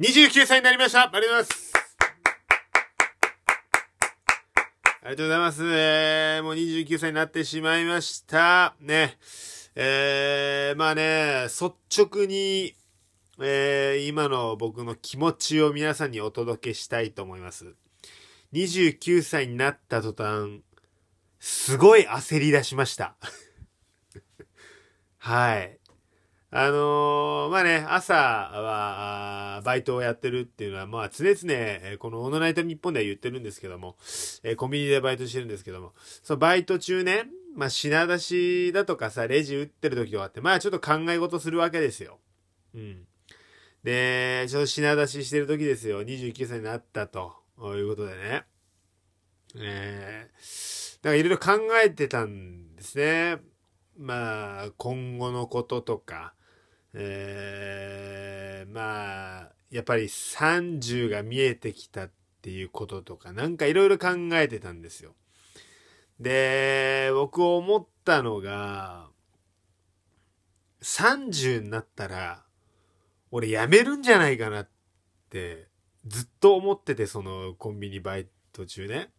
29歳になりましたありがとうございますありがとうございます。えー、もう29歳になってしまいました。ね。えー、まあね、率直に、えー、今の僕の気持ちを皆さんにお届けしたいと思います。29歳になった途端、すごい焦り出しました。はい。あのー、まあね、朝は、バイトをやってるっていうのは、まあ常々、えー、このオノナイト日本では言ってるんですけども、えー、コンビニでバイトしてるんですけども、そのバイト中ね、まあ品出しだとかさ、レジ打ってる時とかって、まあちょっと考え事するわけですよ。うん。で、ちょっと品出ししてる時ですよ。29歳になったということでね。えー、だからいろいろ考えてたんですね。まあ、今後のこととか、えー、まあやっぱり30が見えてきたっていうこととかなんかいろいろ考えてたんですよ。で僕思ったのが30になったら俺辞めるんじゃないかなってずっと思っててそのコンビニバイト中ね。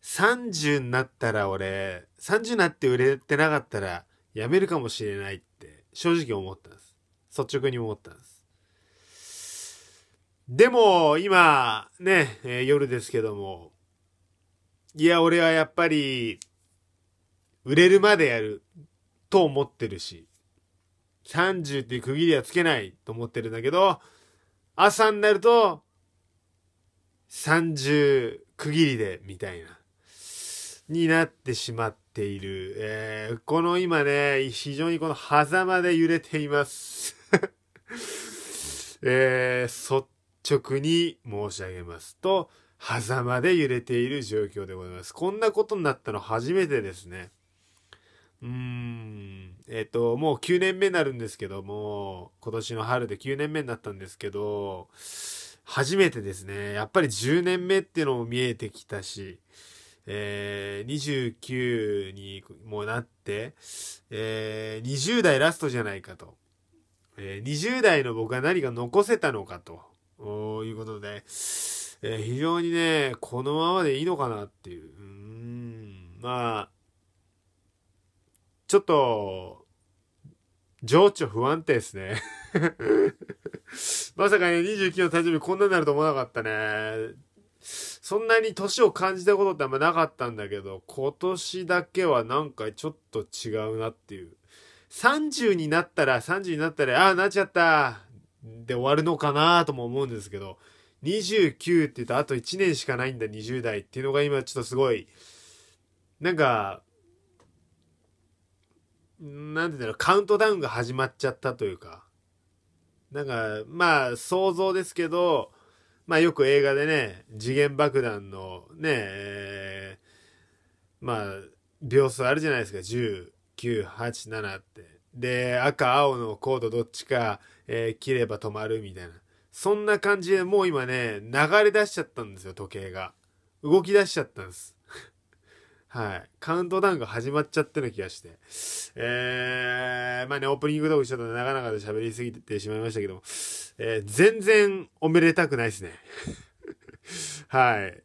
30になったら俺30になって売れてなかったら辞めるかもしれないっ正直思ったんです。率直に思ったんです。でも、今、ね、えー、夜ですけども、いや、俺はやっぱり、売れるまでやると思ってるし、30っていう区切りはつけないと思ってるんだけど、朝になると、30区切りで、みたいな。になってしまっている。えー、この今ね、非常にこの狭間で揺れています。えー、率直に申し上げますと、狭間で揺れている状況でございます。こんなことになったの初めてですね。うーん、えっ、ー、と、もう9年目になるんですけども、今年の春で9年目になったんですけど、初めてですね、やっぱり10年目っていうのも見えてきたし、えー、29にもなって、えー、20代ラストじゃないかと。えー、20代の僕は何が残せたのかということで、えー、非常にね、このままでいいのかなっていう。うん、まあ、ちょっと、情緒不安定ですね まさかね、29の誕生日こんなになると思わなかったね。そんなに年を感じたことってあんまなかったんだけど、今年だけはなんかちょっと違うなっていう。30になったら、30になったら、ああ、なっちゃったで終わるのかなとも思うんですけど、29って言うとあと1年しかないんだ、20代っていうのが今ちょっとすごい、なんか、なんて言うんだろう、カウントダウンが始まっちゃったというか、なんか、まあ、想像ですけど、まあよく映画でね、次元爆弾のね、えー、まあ、秒数あるじゃないですか、10、9、8、7って。で、赤、青のコードどっちか、えー、切れば止まるみたいな。そんな感じでもう今ね、流れ出しちゃったんですよ、時計が。動き出しちゃったんです。はい。カウントダウンが始まっちゃってる気がして。えー、まあね、オープニングトークちょっと長々と喋りすぎてしまいましたけども。えー、全然おめでたくないですね。はい。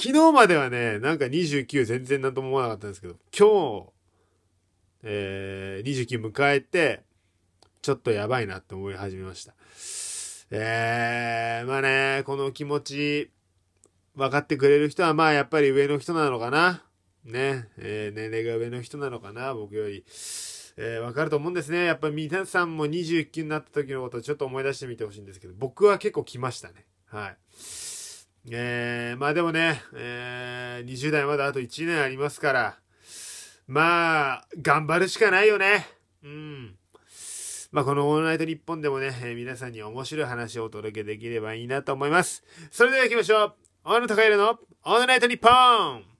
昨日まではね、なんか29全然なんとも思わなかったんですけど、今日、えー、29迎えて、ちょっとやばいなって思い始めました。えー、まあね、この気持ち、分かってくれる人は、まあやっぱり上の人なのかな。ね、えー、年齢が上の人なのかな、僕より。えー、わかると思うんですね。やっぱり皆さんも29になった時のことをちょっと思い出してみてほしいんですけど、僕は結構来ましたね。はい。えー、まあでもね、えー、20代まだあと1年ありますから、まあ、頑張るしかないよね。うん。まあ、このオールナイト日本でもね、えー、皆さんに面白い話をお届けできればいいなと思います。それでは行きましょう。大野高弘のオールナイト日本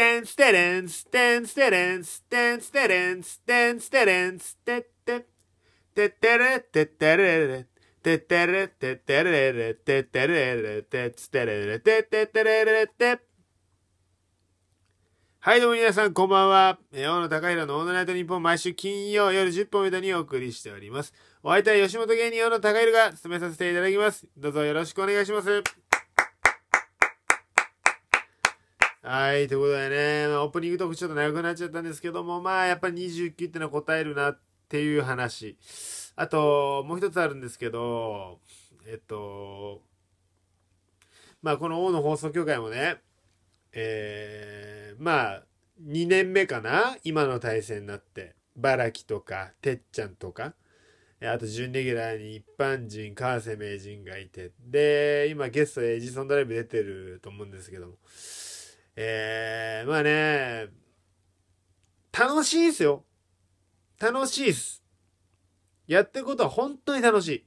ステンステレンステンステレンステンステレンステンステレンステッテテッテレテテレレテッテレテテレレテッテレレテッテレレテッテテレレテはいどうも皆さんこんばんは。えー、大野高弘のオールナイトニッポン毎週金曜夜10本間にお送りしております。お相手は吉本芸人大野高弘が務めさせていただきます。どうぞよろしくお願いします。はい、ということでね、オープニングトークちょっと長くなっちゃったんですけども、まあ、やっぱり29ってのは答えるなっていう話。あと、もう一つあるんですけど、えっと、まあ、この王の放送協会もね、えー、まあ、2年目かな今の体制になって。バラキとか、てっちゃんとか。あと、準レギュラーに一般人、川瀬名人がいて。で、今ゲストでエジソンドライブ出てると思うんですけども。えー、まあね、楽しいですよ。楽しいっす。やってることは本当に楽しい。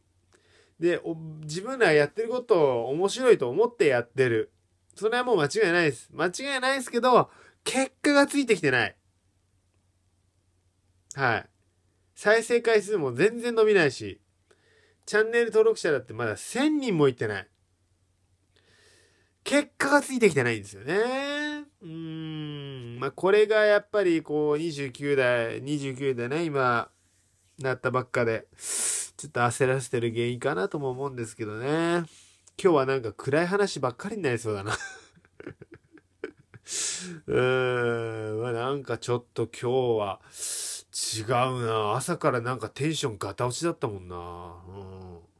で、自分らやってることを面白いと思ってやってる。それはもう間違いないです。間違いないですけど、結果がついてきてない。はい。再生回数も全然伸びないし、チャンネル登録者だってまだ1000人もいってない。結果がついてきてないんですよね。うん。まあ、これがやっぱりこう、29代、29代ね、今、なったばっかで、ちょっと焦らせてる原因かなとも思うんですけどね。今日はなんか暗い話ばっかりになりそうだな うーん、まあ、なんかちょっと今日は違うな。朝からなんかテンションガタ落ちだったもんな。うん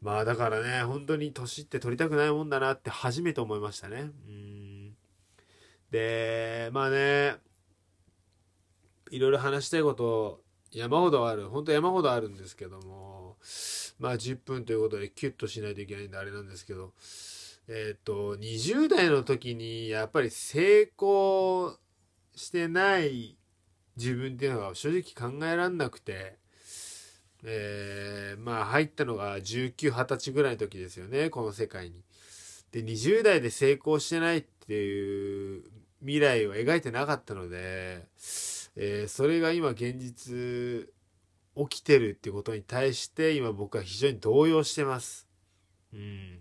まあだからね、本当に年って取りたくないもんだなって初めて思いましたね。うん。で、まあね、いろいろ話したいこと山ほどある。本当山ほどあるんですけども、まあ10分ということでキュッとしないといけないんであれなんですけど、えっ、ー、と、20代の時にやっぱり成功してない自分っていうのが正直考えられなくて、えー、まあ入ったのが19、20歳ぐらいの時ですよね、この世界に。で、20代で成功してないっていう未来を描いてなかったので、えー、それが今現実起きてるってことに対して今僕は非常に動揺してます。うん。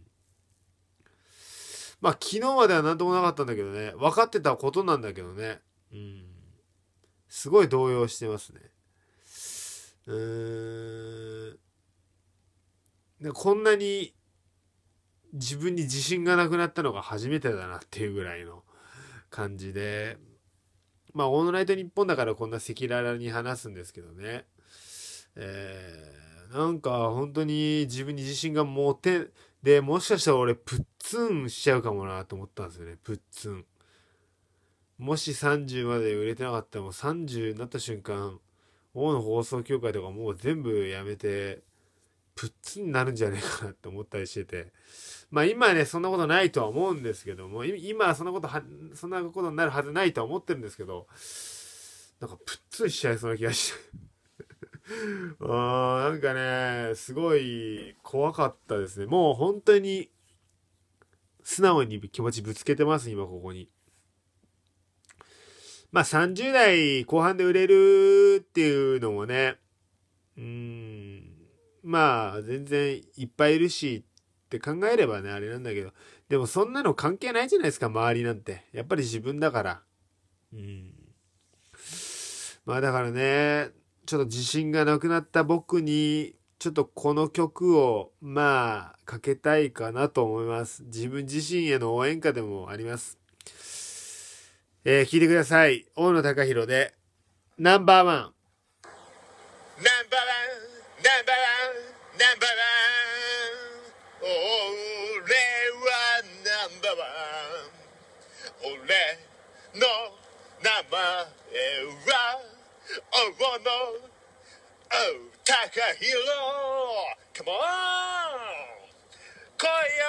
まあ昨日までは何ともなかったんだけどね、分かってたことなんだけどね、うん。すごい動揺してますね。うーんでこんなに自分に自信がなくなったのが初めてだなっていうぐらいの感じでまあ「オールナイトニッポン」だからこんな赤裸々に話すんですけどねえー、なんか本当に自分に自信が持てでもしかしたら俺プッツンしちゃうかもなと思ったんですよねプッツンもし30まで売れてなかったらもう30になった瞬間方の放送協会とかもう全部やめて、プッツになるんじゃねえかなって思ったりしてて。まあ今ね、そんなことないとは思うんですけども、今はそんなことは、そんなことになるはずないとは思ってるんですけど、なんかプッツンしちゃいそうな気がして。あーなんかね、すごい怖かったですね。もう本当に、素直に気持ちぶつけてます、今ここに。まあ30代後半で売れるっていうのもね、うん、まあ全然いっぱいいるしって考えればね、あれなんだけど、でもそんなの関係ないじゃないですか、周りなんて。やっぱり自分だから。うん。まあだからね、ちょっと自信がなくなった僕に、ちょっとこの曲を、まあ、かけたいかなと思います。自分自身への応援歌でもあります。えー、聞いてください。大野貴弘で、ナンバーワン。ナンバーワン、ナンバーワン、ナンバーワン。俺はナンバーワン。俺の名前は、大野貴弘。Come on! 来いよ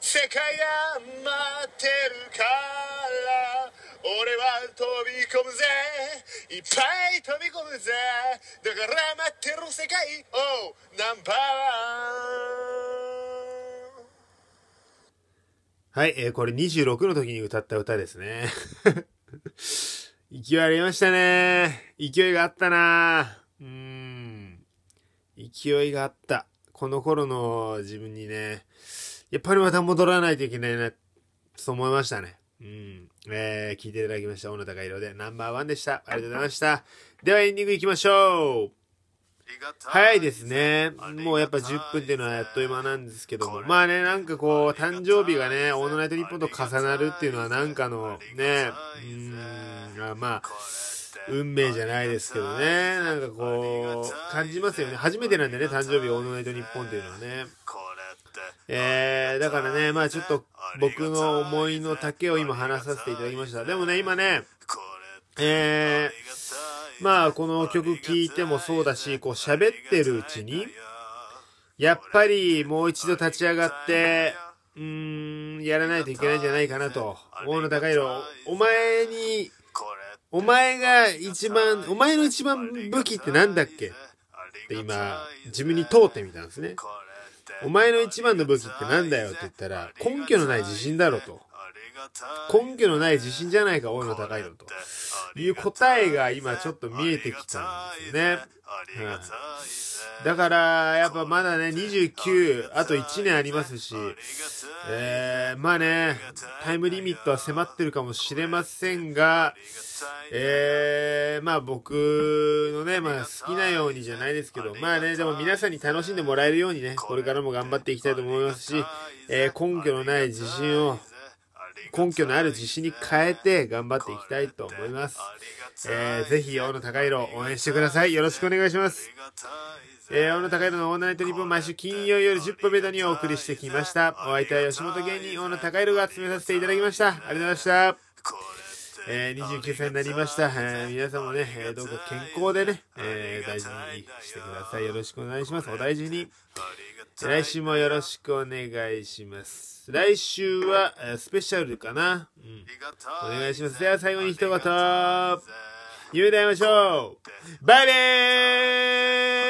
世界が待ってるから飛び込むぜいっぱい飛び込むぜだから待ってる世界をナンバーワンはい、えー、これ26の時に歌った歌ですね 勢いありましたね勢いがあったなうん勢いがあったこの頃の自分にねやっぱりまた戻らないといけないなと思いましたねうん。えー、聞いていただきました。小野高弘でナンバーワンでした。ありがとうございました。ではエンディングいきましょう。早いですね。もうやっぱ10分っていうのはやっという間なんですけども。まあね、なんかこう、誕生日がね、オールナイトニッポンと重なるっていうのはなんかの、ね、うん、まあ、運命じゃないですけどね。なんかこう、感じますよね。初めてなんでね、誕生日オールナイトニッポンっていうのはね。えー、だからね、まあちょっと僕の思いの丈を今話させていただきました。でもね、今ね、えー、まあこの曲聴いてもそうだし、こう喋ってるうちに、やっぱりもう一度立ち上がって、うーん、やらないといけないんじゃないかなと。大野高弘、お前に、お前が一番、お前の一番武器って何だっけって今、自分に問うてみたんですね。お前の一番の武器ってなんだよって言ったら、根拠のない自信だろと。根拠のない自信じゃないか、大野高いのと。いう答えが今ちょっと見えてきたんですよね。うんだから、やっぱまだね、29、あと1年ありますし、えー、まあね、タイムリミットは迫ってるかもしれませんが、えー、まあ僕のね、まあ好きなようにじゃないですけど、まあね、でも皆さんに楽しんでもらえるようにね、これからも頑張っていきたいと思いますし、えー、根拠のない自信を、根拠のある自信に変えて頑張っていきたいと思います。えー、ぜひ、大野高弘応援してください。よろしくお願いします。えー、大野高弘のオールナイト日本毎週金曜夜10分ベタにお送りしてきました。お相手は吉本芸人大野高弘が集めさせていただきました。ありがとうございました。えー、29歳になりました。えー、皆さんもね、えー、どうか健康でね、えー、大事にしてください。よろしくお願いします。お大事に。来週もよろしくお願いします。来週は、スペシャルかな。うん。お願いします。では最後に一言。夢で会いましょうバイバイ